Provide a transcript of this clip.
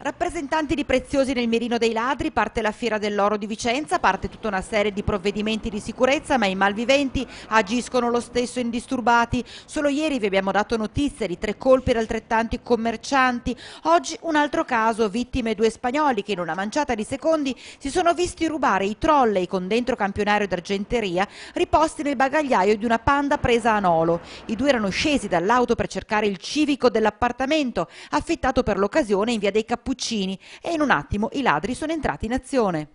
Rappresentanti di preziosi nel mirino dei ladri, parte la fiera dell'oro di Vicenza, parte tutta una serie di provvedimenti di sicurezza, ma i malviventi agiscono lo stesso indisturbati. Solo ieri vi abbiamo dato notizie di tre colpi ad altrettanti commercianti. Oggi un altro caso, vittime due spagnoli che in una manciata di secondi si sono visti rubare i trolley con dentro campionario d'argenteria riposti nel bagagliaio di una panda presa a Nolo. I due erano scesi dall'auto per cercare il civico dell'appartamento affittato per l'occasione in via dei Cappellini. Cappuccini e in un attimo i ladri sono entrati in azione.